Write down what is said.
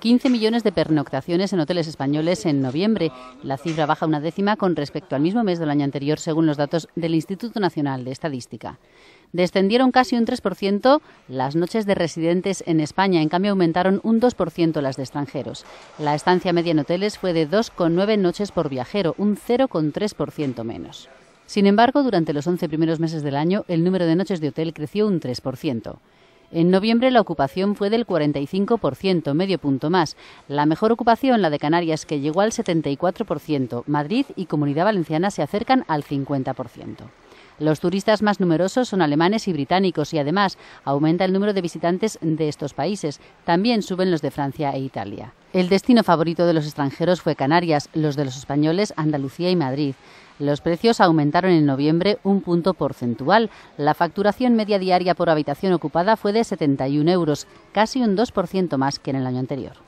15 millones de pernoctaciones en hoteles españoles en noviembre. La cifra baja una décima con respecto al mismo mes del año anterior, según los datos del Instituto Nacional de Estadística. Descendieron casi un 3% las noches de residentes en España, en cambio aumentaron un 2% las de extranjeros. La estancia media en hoteles fue de 2,9 noches por viajero, un 0,3% menos. Sin embargo, durante los 11 primeros meses del año, el número de noches de hotel creció un 3%. En noviembre la ocupación fue del 45%, medio punto más. La mejor ocupación, la de Canarias, que llegó al 74%. Madrid y Comunidad Valenciana se acercan al 50%. Los turistas más numerosos son alemanes y británicos y además aumenta el número de visitantes de estos países. También suben los de Francia e Italia. El destino favorito de los extranjeros fue Canarias, los de los españoles Andalucía y Madrid. Los precios aumentaron en noviembre un punto porcentual. La facturación media diaria por habitación ocupada fue de 71 euros, casi un 2% más que en el año anterior.